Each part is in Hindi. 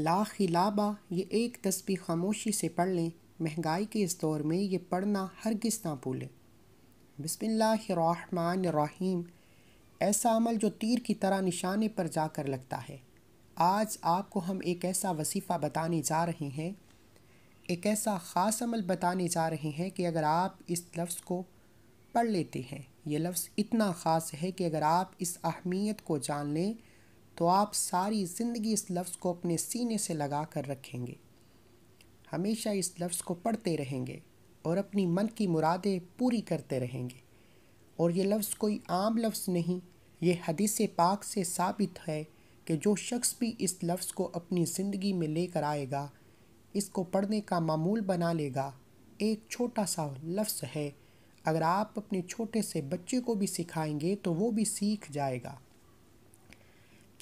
ला खिलाबा ये एक तस्बी खामोशी से पढ़ लें महंगाई के इस दौर में ये पढ़ना हर किस ना भूलें बसमीम ऐसा अमल जो तीर की तरह निशाने पर जाकर लगता है आज आपको हम एक ऐसा वसीफ़ा बताने जा रहे हैं एक ऐसा ख़ास अमल बताने जा रहे हैं कि अगर आप इस लफ्ज़ को पढ़ लेते हैं ये लफ्ज़ इतना ख़ास है कि अगर आप इस अहमियत को जान लें तो आप सारी ज़िंदगी इस लफ्ज़ को अपने सीने से लगा कर रखेंगे हमेशा इस लफ्ज़ को पढ़ते रहेंगे और अपनी मन की मुरादें पूरी करते रहेंगे और ये लफ्ज़ कोई आम लफ्ज़ नहीं ये हदीस पाक से साबित है कि जो शख्स भी इस लफ्ज़ को अपनी ज़िंदगी में लेकर आएगा इसको पढ़ने का मामूल बना लेगा एक छोटा सा लफ्ज़ है अगर आप अपने छोटे से बच्चे को भी सिखाएंगे तो वो भी सीख जाएगा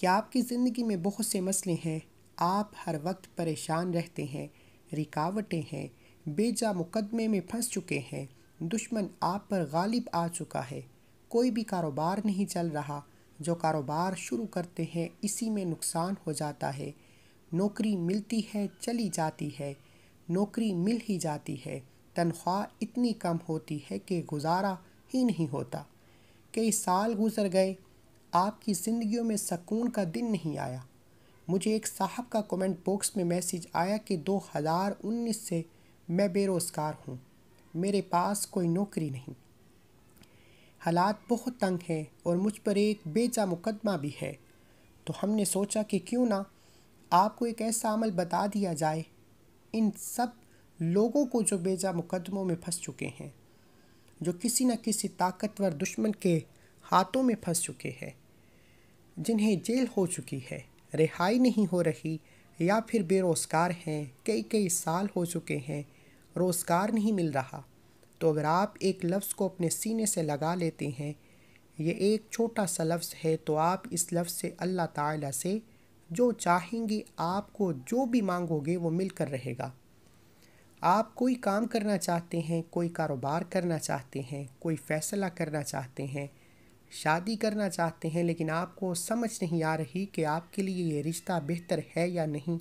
कि आपकी ज़िंदगी में बहुत से मसले हैं आप हर वक्त परेशान रहते हैं रिकावटें हैं बेजा मुकदमे में फंस चुके हैं दुश्मन आप पर गालिब आ चुका है कोई भी कारोबार नहीं चल रहा जो कारोबार शुरू करते हैं इसी में नुकसान हो जाता है नौकरी मिलती है चली जाती है नौकरी मिल ही जाती है तनख्वाह इतनी कम होती है कि गुजारा ही नहीं होता कई साल गुजर गए आपकी ज़िंदगियों में सकून का दिन नहीं आया मुझे एक साहब का कमेंट बॉक्स में मैसेज आया कि 2019 से मैं बेरोज़गार हूँ मेरे पास कोई नौकरी नहीं हालात बहुत तंग हैं और मुझ पर एक बेजा मुकदमा भी है तो हमने सोचा कि क्यों ना आपको एक ऐसा अमल बता दिया जाए इन सब लोगों को जो बेजा मुकदमों में फंस चुके हैं जो किसी न किसी ताकतवर दुश्मन के हाथों में फंस चुके हैं जिन्हें जेल हो चुकी है रिहाई नहीं हो रही या फिर बेरोज़गार हैं कई कई साल हो चुके हैं रोज़गार नहीं मिल रहा तो अगर आप एक लफ्ज़ को अपने सीने से लगा लेते हैं ये एक छोटा सा लफ्ज़ है तो आप इस लफ्ज़ से अल्लाह ताला से जो चाहेंगे आपको जो भी मांगोगे वो मिल कर रहेगा आप कोई काम करना चाहते हैं कोई कारोबार करना चाहते हैं कोई फ़ैसला करना चाहते हैं शादी करना चाहते हैं लेकिन आपको समझ नहीं आ रही कि आपके लिए ये रिश्ता बेहतर है या नहीं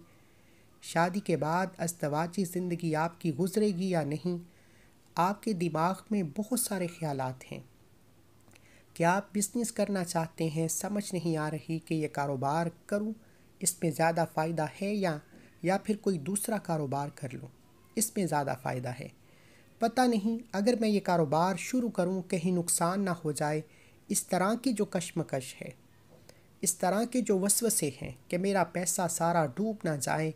शादी के बाद अस्तवाची ज़िंदगी आपकी गुजरेगी या नहीं आपके दिमाग में बहुत सारे ख्याल हैं कि आप बिज़नेस करना चाहते हैं समझ नहीं आ रही कि यह कारोबार करूं इसमें ज़्यादा फ़ायदा है या या फिर कोई दूसरा कारोबार कर लूं इसमें ज़्यादा फ़ायदा है पता नहीं अगर मैं ये कारोबार शुरू करूं कहीं नुकसान ना हो जाए इस तरह की जो कश्मकश है इस तरह के जो वसवसे हैं कि मेरा पैसा सारा डूब ना जाए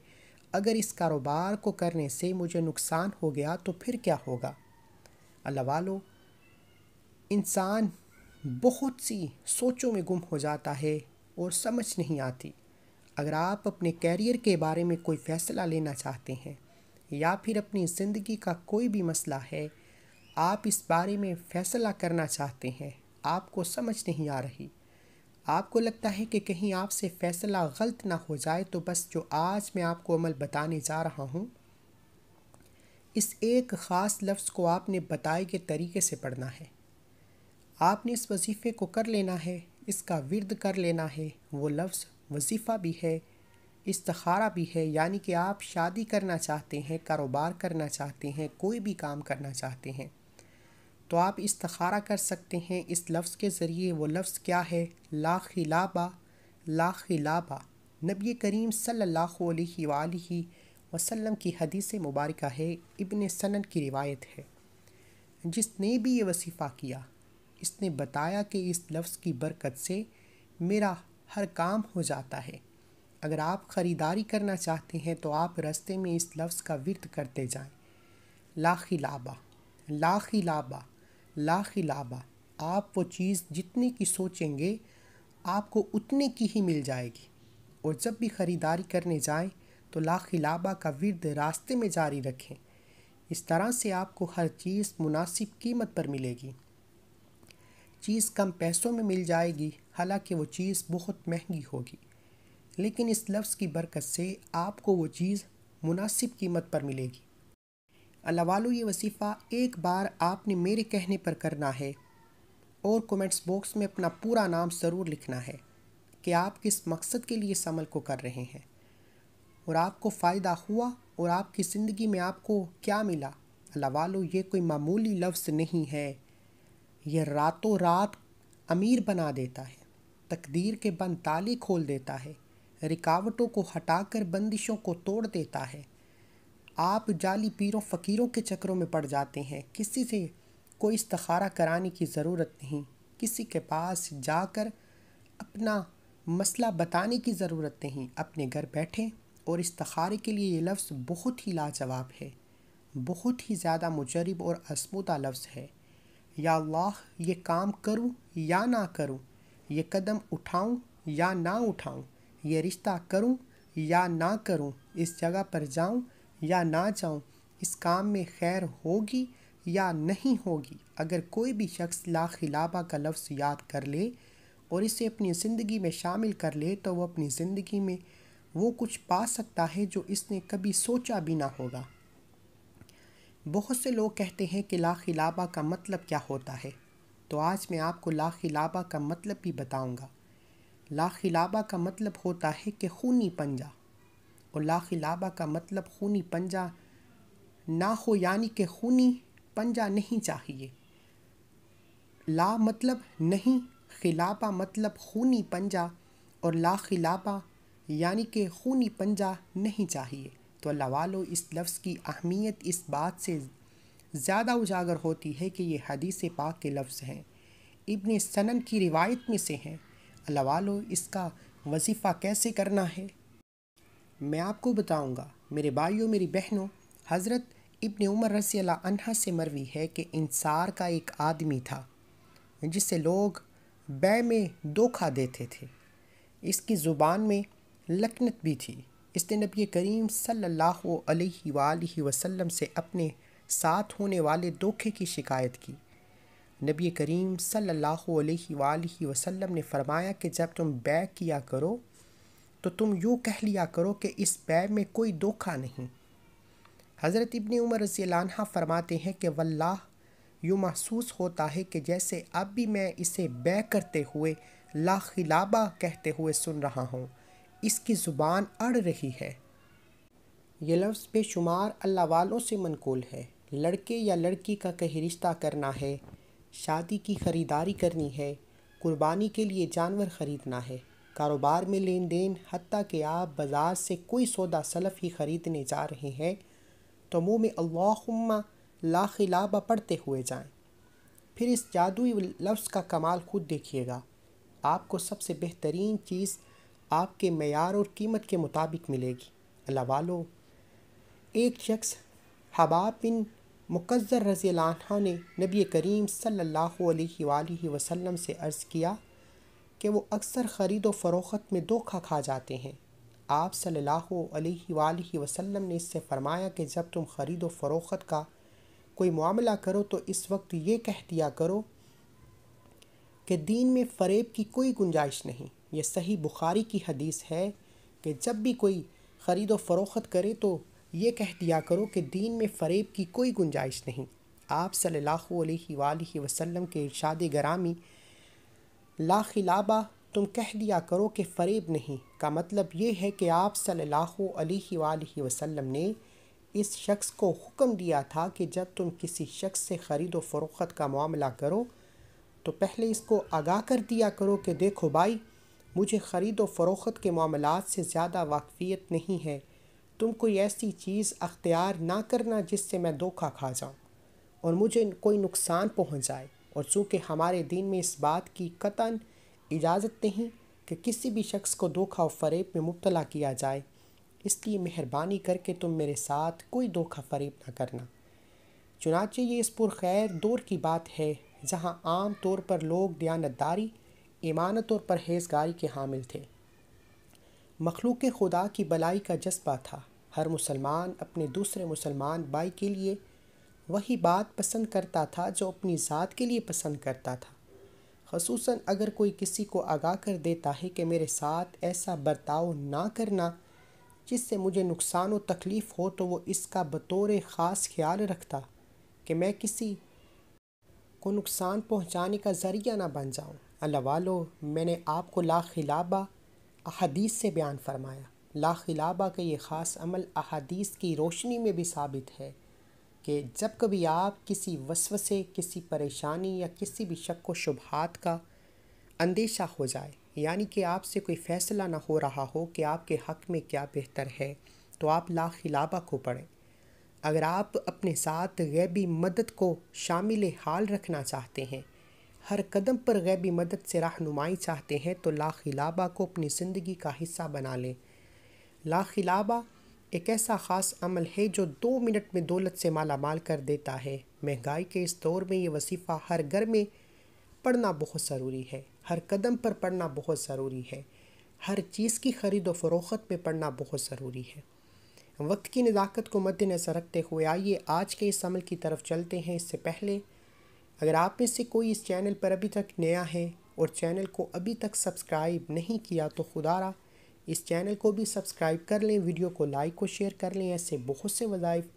अगर इस कारोबार को करने से मुझे नुकसान हो गया तो फिर क्या होगा अल्लाह वालों इंसान बहुत सी सोचों में गुम हो जाता है और समझ नहीं आती अगर आप अपने कैरियर के बारे में कोई फ़ैसला लेना चाहते हैं या फिर अपनी ज़िंदगी का कोई भी मसला है आप इस बारे में फ़ैसला करना चाहते हैं आपको समझ नहीं आ रही आपको लगता है कि कहीं आपसे फ़ैसला गलत ना हो जाए तो बस जो आज मैं आपको अमल बताने जा रहा हूँ इस एक ख़ास लफ्ज़ को आपने बताए के तरीके से पढ़ना है आपने इस वजीफ़े को कर लेना है इसका विरद कर लेना है वो लफ्ज़ वजीफ़ा भी है इस्तखारा भी है यानी कि आप शादी करना चाहते हैं कारोबार करना चाहते हैं कोई भी काम करना चाहते हैं तो आप इस्तारा कर सकते हैं इस लफ्ज़ के ज़रिए वो लफ्ज़ क्या है ला खिलाबा ला खिलाबा नबी करीम सल्लल्लाहु अलैहि वसल्लम की हदीस मुबारक है इबन सनन की रिवायत है जिसने भी ये वसीफ़ा किया इसने बताया कि इस लफ्ज़ की बरकत से मेरा हर काम हो जाता है अगर आप ख़रीदारी करना चाहते हैं तो आप रस्ते में इस लफ्ज़ का विरद करते जाएं लाखिलाबा लाखिलाबा ला खिलाबा आप वो चीज़ जितने की सोचेंगे आपको उतने की ही मिल जाएगी और जब भी ख़रीदारी करने जाएं तो ला खिलाबा का विरद रास्ते में जारी रखें इस तरह से आपको हर चीज़ मुनासिब कीमत पर मिलेगी चीज़ कम पैसों में मिल जाएगी हालांकि वो चीज़ बहुत महंगी होगी लेकिन इस लफ्ज़ की बरकत से आपको वो चीज़ मुनासिब कीमत पर मिलेगी अल्लाह वालों ये वसीफ़ा एक बार आपने मेरे कहने पर करना है और कमेंट्स बॉक्स में अपना पूरा नाम ज़रूर लिखना है कि आप किस मकसद के लिए इस अमल को कर रहे हैं और आपको फ़ायदा हुआ और आपकी ज़िंदगी में आपको क्या मिला अल्लाह वालों ये कोई मामूली लफ्ज़ नहीं है ये रातों रात अमीर बना देता है तकदीर के बंद ताले खोल देता है रिकावटों को हटाकर बंदिशों को तोड़ देता है आप जाली पीरों फ़कीरों के चक्रों में पड़ जाते हैं किसी से कोई इस्तखारा कराने की ज़रूरत नहीं किसी के पास जाकर अपना मसला बताने की ज़रूरत नहीं अपने घर बैठे और इस्तखारे के लिए ये लफ्ज़ बहुत ही लाजवाब है बहुत ही ज़्यादा मुजरब और असमुदा लफ्ज़ है या अल्लाह ये काम करूँ या ना करूँ ये कदम उठाऊँ या ना उठाऊँ ये रिश्ता करूँ या ना करूँ इस जगह पर जाऊँ या ना जाऊं इस काम में खैर होगी या नहीं होगी अगर कोई भी शख्स ला ख़िलाबा का लफ्ज़ याद कर ले और इसे अपनी ज़िंदगी में शामिल कर ले तो वह अपनी ज़िंदगी में वो कुछ पा सकता है जो इसने कभी सोचा भी ना होगा बहुत से लोग कहते हैं कि ला खिलाबा का मतलब क्या होता है तो आज मैं आपको ला खिलाबा का मतलब भी बताऊंगा खिलाबा का मतलब होता है कि खूनी पंजा और लाखिलाबा का मतलब खूनी पंजा ना हो यानी कि खूनी पंजा नहीं चाहिए ला मतलब नहीं खिलापा मतलब खूनी पंजा और ला खिलापा यानी कि खूनी पंजा नहीं चाहिए तो अल्लाह इस लफ्ज़ की अहमियत इस बात से ज़्यादा उजागर होती है कि ये हदीस पाक के लफ्ज़ हैं इब्न सनन की रिवायत में से हैं अल्लाह इसका वजीफ़ा कैसे करना है मैं आपको बताऊंगा मेरे भाइयों मेरी बहनों हज़रत इबन उमर रसी से मरवी है कि इंसार का एक आदमी था जिससे लोग बै में धोखा देते थे इसकी ज़ुबान में लकनत भी थी इसने नबी करीम सल्लल्लाहु वसम से अपने साथ होने वाले धोखे की शिकायत की नबी करीम सल्लल्लाहु वसम ने फरमाया कि जब तुम बै किया करो तो तुम यूँ कह लिया करो कि इस बै में कोई धोखा नहीं हज़रत इबन उमर रजीलाना फरमाते हैं कि वल्लाह यूँ महसूस होता है कि जैसे अब भी मैं इसे बै करते हुए लाखिलाबा कहते हुए सुन रहा हूँ इसकी ज़ुबान अड़ रही है ये लफ्ज़ बेशुमार अल्लाह वालों से मनकूल है लड़के या लड़की का कहीं रिश्ता करना है शादी की ख़रीदारी करनी है कुर्बानी के लिए जानवर ख़रीदना है कारोबार में लेन देन हती कि आप बाज़ार से कोई सौदा सलफ़ ही ख़रीदने जा रहे हैं तो मुँह में अल्लाहुम्मा ला पढ़ते हुए जाएं फिर इस जादुई लफ्ज़ का कमाल खुद देखिएगा आपको सबसे बेहतरीन चीज़ आपके मैार और कीमत के मुताबिक मिलेगी अल्लाह वालो एक शख्स हबाब बिन मुकज़र रज़ी ने नबी करीम सल्लल्लाहु अलैहि वसल्लम से अर्ज़ किया कि वो अक्सर ख़रीद व फ़रोख्त में धोखा खा जाते हैं आप अलैहि वसल्लम ने इससे फ़रमाया कि जब तुम ख़रीदो फ़रोखत फ़रोख्त का कोई मामला करो तो इस वक्त ये कह दिया करो कि दीन में फ़रेब की कोई गुंजाइश नहीं ये सही बुखारी की हदीस है कि जब भी कोई ख़रीद व फ़रोख्त करे तो ये कह दिया करो कि दीन में फ़रेब की कोई गुंजाइश नहीं आप सल्लल्लाहु अलैहि वसल्लम के इरशाद गरामी ला ख़िलाबा तुम कह दिया करो कि फ़रेब नहीं का मतलब ये है कि आप सल्लल्लाहु अलैहि सल्ला वसल्लम ने इस शख्स को हुक्म दिया था कि जब तुम किसी शख्स से ख़रीदो फरोख्त का मामला करो तो पहले इसको आगाह कर दिया करो कि देखो भाई मुझे ख़रीद व फरोख्त के मामला से ज़्यादा वाकफ़ियत नहीं है तुम कोई ऐसी चीज़ अख्तियार ना करना जिससे मैं धोखा खा जाऊँ और मुझे कोई नुकसान पहुँच जाए और चूँकि हमारे दिन में इस बात की कतन इजाज़त नहीं कि किसी भी शख्स को धोखा और फरेब में मुबतला किया जाए इसलिए मेहरबानी करके तुम मेरे साथ कोई धोखा फरेब ना करना चुनाचे ये इस पुरखैर दौर की बात है जहाँ आम तौर पर लोग दयानतदारी ईमानत और परहेजगारी के हामिल थे मखलूक खुदा की भलाई का जज्बा था हर मुसलमान अपने दूसरे मुसलमान भाई के लिए वही बात पसंद करता था जो अपनी ज़ात के लिए पसंद करता था खसूस अगर कोई किसी को आगाह कर देता है कि मेरे साथ ऐसा बर्ताव ना करना जिससे मुझे नुकसान व तकलीफ़ हो तो वो इसका बतौर ख़ास ख्याल रखता कि मैं किसी को नुकसान पहुंचाने का ज़रिया ना बन जाऊं अल्लाह वालो मैंने आपको लाखिलाबा अहदीस से बयान फरमाया लाखिलाबा का ये ख़ास अमल अहदीस की रोशनी में भी साबित है कि जब कभी आप किसी वसवसे किसी परेशानी या किसी भी शक व शुभात का अंदेशा हो जाए यानी कि आपसे कोई फ़ैसला ना हो रहा हो कि आपके हक़ में क्या बेहतर है तो आप ला खिलाबा को पढ़ें अगर आप अपने साथ गैबी मदद को शामिल हाल रखना चाहते हैं हर कदम पर गैबी मदद से रहनुमाई चाहते हैं तो ला ख़िलाबा को अपनी ज़िंदगी का हिस्सा बना लें ला ख़िलाबा एक ऐसा ख़ास अमल है जो दो मिनट में दौलत से माला माल कर देता है महंगाई के इस दौर में ये वसीफ़ा हर घर में पढ़ना बहुत ज़रूरी है हर कदम पर पढ़ना बहुत ज़रूरी है हर चीज़ की ख़रीद फरोखत फरोख्त में पढ़ना बहुत ज़रूरी है वक्त की नज़ाकत को मद्दनज़र रखते हुए आइए आज के इस अमल की तरफ चलते हैं इससे पहले अगर आप में से कोई इस चैनल पर अभी तक नया है और चैनल को अभी तक सब्सक्राइब नहीं किया तो खुदारा इस चैनल को भी सब्सक्राइब कर लें वीडियो को लाइक और शेयर कर लें ऐसे बहुत से वज़ाइफ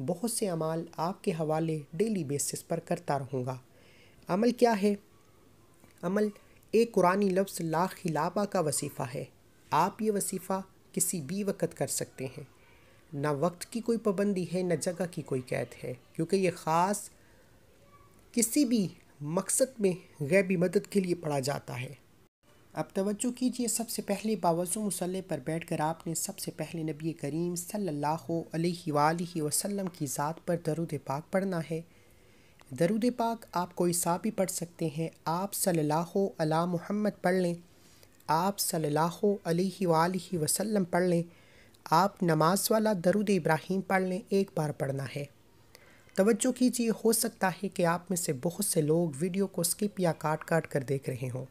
बहुत से अमाल आपके हवाले डेली बेसिस पर करता रहूँगा अमल क्या है अमल एक कुरानी लफ्ज़ ला खिलाबा का वसीफ़ा है आप ये वसीफ़ा किसी भी वक़्त कर सकते हैं ना वक्त की कोई पाबंदी है ना जगह की कोई कैद है क्योंकि ये ख़ास किसी भी मकसद में गैबी मदद के लिए पढ़ा जाता है अब तवज्जो कीजिए सबसे पहले बावज़ मसल पर बैठ कर आपने सबसे पहले नबी करीम सल्लल्लाहु अलैहि वसल्लम की ज़ात पर दरुद पाक पढ़ना है दरुद पाक आप कोई सा भी पढ़ सकते हैं आप सल्लल्लाहु अला मोहम्मद पढ़ लें आप सल्लल्लाहु अलैहि वसल्लम पढ़ लें आप नमाज वाला दरुद इब्राहिम पढ़ लें एक बार पढ़ना है तवज्जो कीजिए हो सकता है कि आप में से बहुत से लोग वीडियो को स्किप या काट काट कर देख रहे हों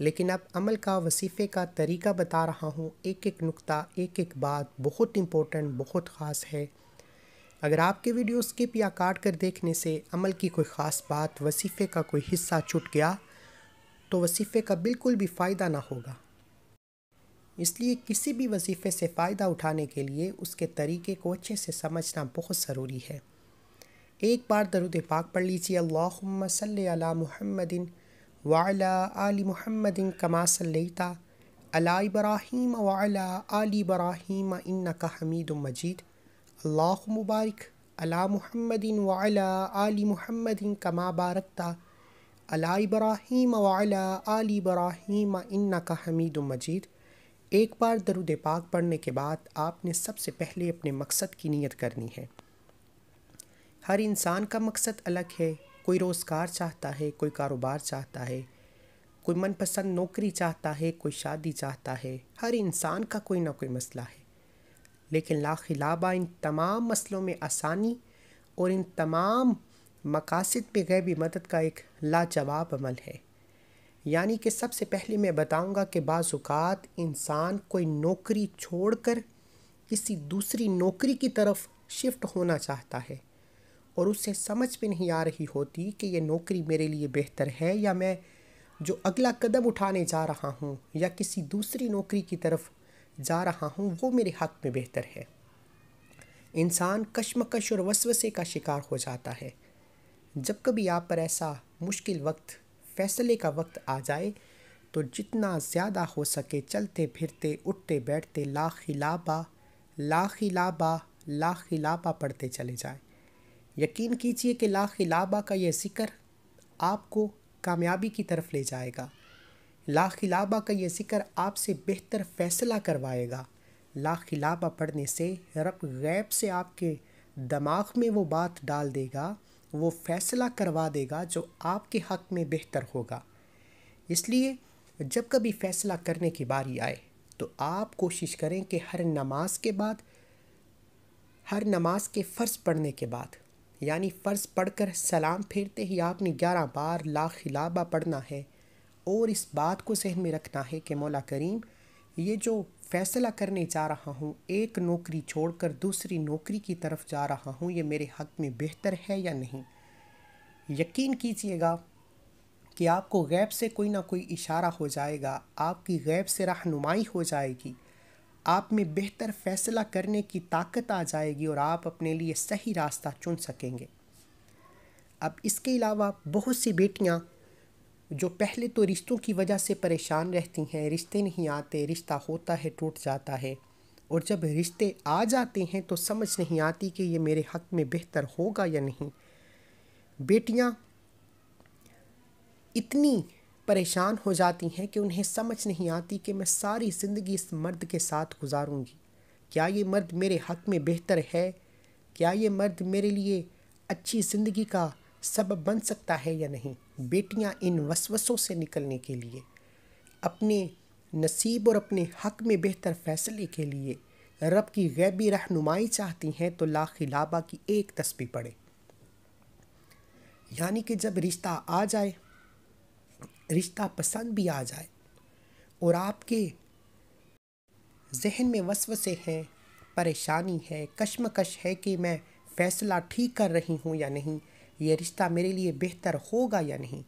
लेकिन अब अमल का वसीफ़े का तरीका बता रहा हूँ एक एक नुक्ता एक एक बात बहुत इम्पोर्टेंट बहुत ख़ास है अगर आपके वीडियो स्किप या काट कर देखने से अमल की कोई ख़ास बात वसीफ़े का कोई हिस्सा छूट गया तो वसीफ़े का बिल्कुल भी फ़ायदा ना होगा इसलिए किसी भी वजीफ़े से फ़ायदा उठाने के लिए उसके तरीके को अच्छे से समझना बहुत ज़रूरी है एक बार दरुद पाक पढ़ लीजिए अल्लाम सल महमदिन वाला आली मोहम्मदिन कमा अला इब्राहिम वाला आली इब्राहिम इन्न का हमीद मजीद अल्लाह मुबारक अला मोहम्मदिन वाला आली मोहम्मदिन कमा बारकता अला इब्राहिम वाला इब्राहिम इन्न का हमीद मजीद एक बार दरुद पाक पढ़ने के बाद आपने सबसे पहले अपने मकसद की नीयत करनी है हर इंसान का मकसद अलग है कोई रोज़गार चाहता है कोई कारोबार चाहता है कोई मनपसंद नौकरी चाहता है कोई शादी चाहता है हर इंसान का कोई ना कोई मसला है लेकिन लाखिलाबा इन तमाम मसलों में आसानी और इन तमाम मकासद पे गैबी मदद का एक लाजवाब अमल है यानी कि सबसे पहले मैं बताऊंगा कि बाज़ात इंसान कोई नौकरी छोड़कर किसी दूसरी नौकरी की तरफ शिफ्ट होना चाहता है और उससे समझ में नहीं आ रही होती कि ये नौकरी मेरे लिए बेहतर है या मैं जो अगला कदम उठाने जा रहा हूँ या किसी दूसरी नौकरी की तरफ जा रहा हूँ वो मेरे हक में बेहतर है इंसान कशमकश और वसवसे का शिकार हो जाता है जब कभी आप पर ऐसा मुश्किल वक्त फैसले का वक्त आ जाए तो जितना ज़्यादा हो सके चलते फिरते उठते बैठते लाखिलाबा लाखिलाबा लाखिलाबा पढ़ते चले जाएँ यकीन कीजिए कि ला खिलाबा का यह ज़िक्र आपको कामयाबी की तरफ ले जाएगा ला ख़िलाबा का यह ज़िक्र आपसे बेहतर फ़ैसला करवाएगा ला ख़िलाबा पढ़ने से रब गैब से आपके दिमाग में वो बात डाल देगा वो फ़ैसला करवा देगा जो आपके हक़ में बेहतर होगा इसलिए जब कभी फ़ैसला करने की बारी आए तो आप कोशिश करें कि हर नमाज के बाद हर नमाज के फ़र्ज़ पढ़ने के बाद यानी फ़र्ज़ पढ़कर सलाम फेरते ही आपने ग्यारह बार ला खिलाबा पढ़ना है और इस बात को जहन में रखना है कि मौला करीम ये जो फ़ैसला करने जा रहा हूँ एक नौकरी छोड़कर दूसरी नौकरी की तरफ जा रहा हूँ ये मेरे हक़ में बेहतर है या नहीं यकीन कीजिएगा कि आपको गैब से कोई ना कोई इशारा हो जाएगा आपकी गैब से रहनुमाई हो जाएगी आप में बेहतर फैसला करने की ताकत आ जाएगी और आप अपने लिए सही रास्ता चुन सकेंगे अब इसके अलावा बहुत सी बेटियां जो पहले तो रिश्तों की वजह से परेशान रहती हैं रिश्ते नहीं आते रिश्ता होता है टूट जाता है और जब रिश्ते आ जाते हैं तो समझ नहीं आती कि ये मेरे हक में बेहतर होगा या नहीं बेटियां इतनी परेशान हो जाती हैं कि उन्हें समझ नहीं आती कि मैं सारी ज़िंदगी इस मर्द के साथ गुजारूंगी क्या ये मर्द मेरे हक़ में बेहतर है क्या ये मर्द मेरे लिए अच्छी ज़िंदगी का सबब बन सकता है या नहीं बेटियाँ इन वसवसों से निकलने के लिए अपने नसीब और अपने हक़ में बेहतर फैसले के लिए रब की गैबी रहनुमाई चाहती हैं तो लाखिलाबा की एक तस्वीर पड़े यानी कि जब रिश्ता आ जाए रिश्ता पसंद भी आ जाए और आपके जहन में वसवसे हैं परेशानी है कश्मकश है कि मैं फ़ैसला ठीक कर रही हूँ या नहीं ये रिश्ता मेरे लिए बेहतर होगा या नहीं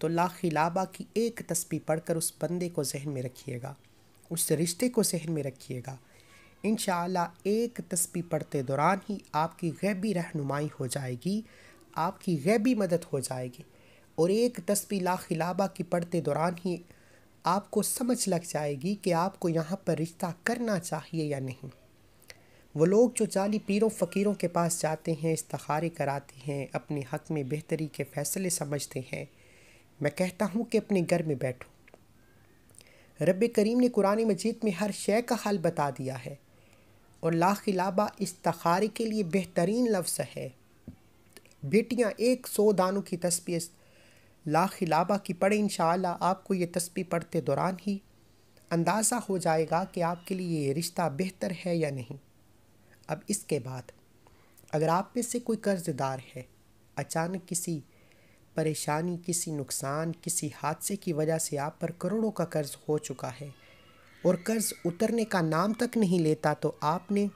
तो लाखिलाबा की एक तस्वीर पढ़कर उस बंदे को जहन में रखिएगा उस रिश्ते को जहन में रखिएगा इन एक तस्वीर पढ़ते दौरान ही आपकी गैबी रहनुमाई हो जाएगी आपकी गैबी मदद हो जाएगी और एक तस्वीर ला खिलाबा की पढ़ते दौरान ही आपको समझ लग जाएगी कि आपको यहाँ पर रिश्ता करना चाहिए या नहीं वो लोग जो जाली पीरों फ़कीरों के पास जाते हैं इस्तारे कराते हैं अपने हक में बेहतरी के फ़ैसले समझते हैं मैं कहता हूँ कि अपने घर में बैठो रब करीम ने कुरान मजीद में हर शे का हल बता दिया है और लाखिलाबा इस्तारे के लिए बेहतरीन लफ्ज़ है बेटियाँ एक सौ दानों की तस्वीर ला खिलाबा की पढ़े इन आपको ये तस्वीर पढ़ते दौरान ही अंदाज़ा हो जाएगा कि आपके लिए ये रिश्ता बेहतर है या नहीं अब इसके बाद अगर आप में से कोई कर्जदार है अचानक किसी परेशानी किसी नुकसान किसी हादसे की वजह से आप पर करोड़ों का कर्ज़ हो चुका है और कर्ज़ उतरने का नाम तक नहीं लेता तो आपने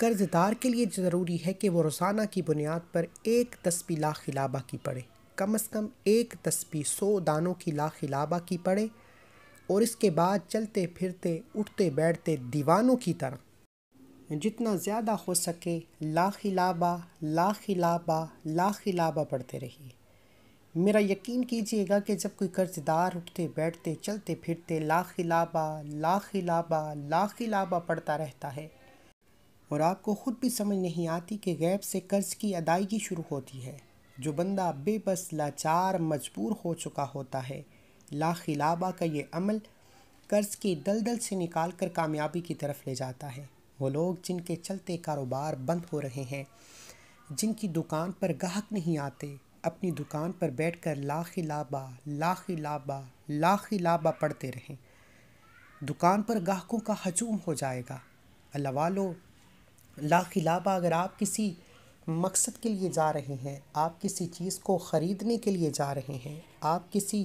कर्जदार के लिए ज़रूरी है कि वो रोज़ाना की बुनियाद पर एक तस्वीला खिलाबा की पड़े कम से कम एक तस्बी सौ दानों की लाख लाबा की पड़े और इसके बाद चलते फिरते उठते बैठते दीवानों की तरह जितना ज़्यादा हो सके लाबा लाख लाबा लाख लाबा पढ़ते रहिए मेरा यकीन कीजिएगा कि जब कोई कर्जदार उठते बैठते चलते फिरते लाख लाबा लाख लाबा पढ़ता रहता है और आपको ख़ुद भी समझ नहीं आती कि गैप से कर्ज़ की अदायगी शुरू होती है जो बंदा बेबस लाचार मजबूर हो चुका होता है लाखिलाबा का ये अमल कर्ज़ की दलदल से निकाल कर कामयाबी की तरफ ले जाता है वो लोग जिनके चलते कारोबार बंद हो रहे हैं जिनकी दुकान पर गाहक नहीं आते अपनी दुकान पर बैठ कर लाखिलाबा लाखिलाबा लाखिलाबा पढ़ते रहें दुकान पर गाहकों का हजूम हो जाएगा अल्लाह वालो लाखिलाबा अगर आप किसी मकसद के लिए जा रहे हैं आप किसी चीज़ को ख़रीदने के लिए जा रहे हैं आप किसी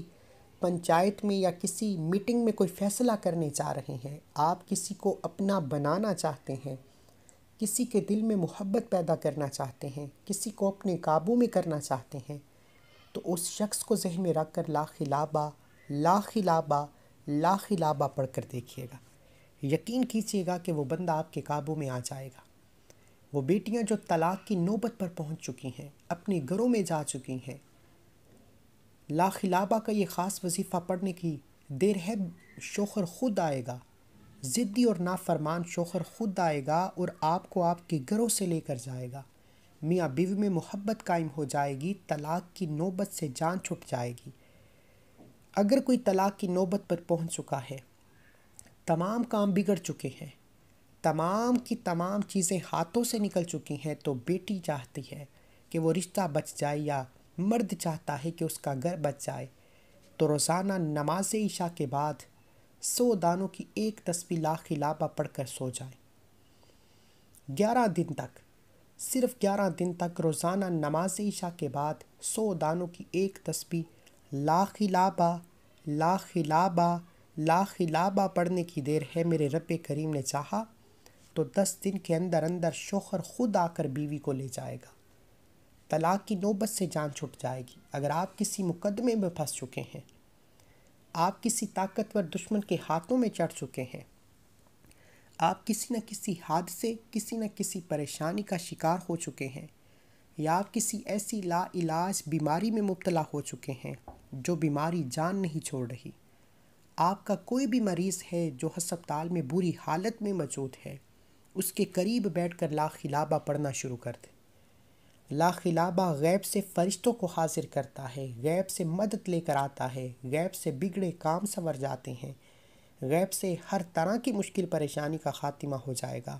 पंचायत में या किसी मीटिंग में कोई फ़ैसला करने जा रहे हैं आप किसी को अपना बनाना चाहते हैं किसी के दिल में मोहब्बत पैदा करना चाहते हैं किसी को अपने काबू में करना चाहते हैं तो उस शख्स को जहन में रख कर ला खिलाबा ला खिलाबा ला खिलाबा पढ़ कर देखिएगा यकीन कीजिएगा कि वो बंदा आपके काबू में आ जाएगा वो बेटियां जो तलाक की नौबत पर पहुंच चुकी हैं अपने घरों में जा चुकी हैं लाखिलाबा का ये ख़ास वजीफ़ा पढ़ने की देर है शोहर ख़ुद आएगा ज़िद्दी और नाफरमान शोहर ख़ुद आएगा और आपको आपके घरों से लेकर जाएगा मियाँ बीवी में मोहब्बत कायम हो जाएगी तलाक की नौबत से जान छुट जाएगी अगर कोई तलाक की नौबत पर पहुंच चुका है तमाम काम बिगड़ चुके हैं तमाम की तमाम चीज़ें हाथों से निकल चुकी हैं तो बेटी चाहती है कि वो रिश्ता बच जाए या मर्द चाहता है कि उसका घर बच जाए तो रोज़ाना नमाज ईशा के बाद सौ दानों की एक तस्वीर लाख लाबा पढ़ कर सो जाए ग्यारह दिन तक सिर्फ ग्यारह दिन तक रोज़ाना नमाज ईशा के बाद सौ दानों की एक तस्वीर लाख लाबा लाख लाबा लाख लाबा पढ़ने की देर है मेरे रब करीम ने चाहा तो दस दिन के अंदर अंदर शोहर खुद आकर बीवी को ले जाएगा तलाक की नौबत से जान छुट जाएगी अगर आप किसी मुकदमे में फंस चुके हैं आप किसी ताकतवर दुश्मन के हाथों में चढ़ चुके हैं आप किसी न किसी हादसे किसी न किसी परेशानी का शिकार हो चुके हैं या आप किसी ऐसी लाइलाज बीमारी में मुबतला हो चुके हैं जो बीमारी जान नहीं छोड़ रही आपका कोई भी मरीज़ है जो हस्पताल में बुरी हालत में मौजूद है उसके करीब बैठ कर खिलाबा पढ़ना शुरू कर दे लाखिलाबा गैब से फरिश्तों को हाजिर करता है गैब से मदद लेकर आता है गैब से बिगड़े काम संवर जाते हैं गैब से हर तरह की मुश्किल परेशानी का खात्मा हो जाएगा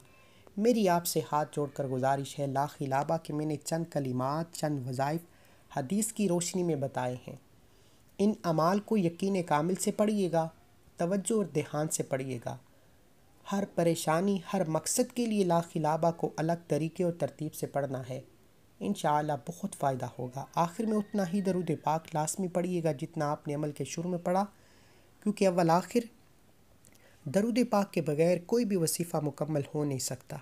मेरी आपसे हाथ जोड़कर गुजारिश है लाखिलाबा के मैंने चंद कलिमात चंद वज़ाइफ हदीस की रोशनी में बताए हैं इन अमाल को यकीन कामिल से पढ़िएगा तवज्जो और देहान से पढ़िएगा हर परेशानी हर मकसद के लिए लाखिलाबा को अलग तरीके और तरतीब से पढ़ना है इन बहुत फ़ायदा होगा आखिर में उतना ही दरुद पाक लाजमी पढ़िएगा जितना आपने अमल के शुरू में पढ़ा क्योंकि अव्वल आखिर दरुद पाक के बगैर कोई भी वसीफ़ा मुकम्मल हो नहीं सकता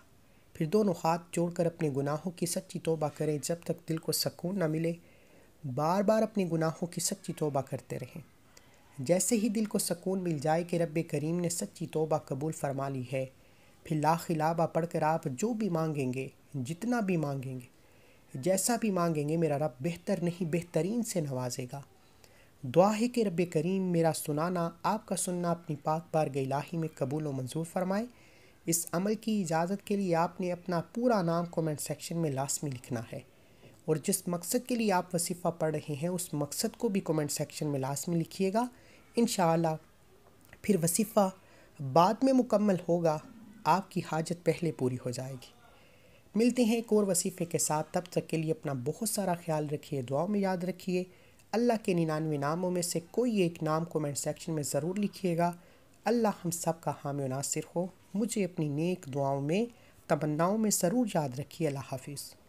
फिर दोनों हाथ जोड़कर अपने गुनाहों की सच्ची तोबा करें जब तक दिल को सकून ना मिले बार बार अपने गुनाहों की सच्ची तोबा करते रहें जैसे ही दिल को सकून मिल जाए कि रब करीम ने सच्ची तोबा कबूल फरमा ली है फिर लाखिलाबा पढ़ कर आप जो भी मांगेंगे जितना भी मांगेंगे जैसा भी मांगेंगे मेरा रब बेहतर नहीं बेहतरीन से नवाजेगा दुआ है कि रब करीम मेरा सुनाना आपका सुनना अपनी पाक बार लाही में कबूल व मंजूर फरमाए इस अमल की इजाज़त के लिए आपने अपना पूरा नाम कमेंट सेक्शन में लाजमी लिखना है और जिस मकसद के लिए आप वसीफ़ा पढ़ रहे हैं उस मकसद को भी कमेंट सेक्शन में लाजमी लिखिएगा इन फिर वसीफ़ा बाद में मुकम्मल होगा आपकी हाजत पहले पूरी हो जाएगी मिलते हैं एक और वसीफ़े के साथ तब तक के लिए अपना बहुत सारा ख्याल रखिए दुआ में याद रखिए अल्लाह के निन्यानवे नामों में से कोई एक नाम कमेंट सेक्शन में ज़रूर लिखिएगा अल्लाह हम सब का हामी नासिर हो मुझे अपनी नेक दुआओं में तमन्नाओं में ज़रूर याद रखिए अल्लाह हाफिज़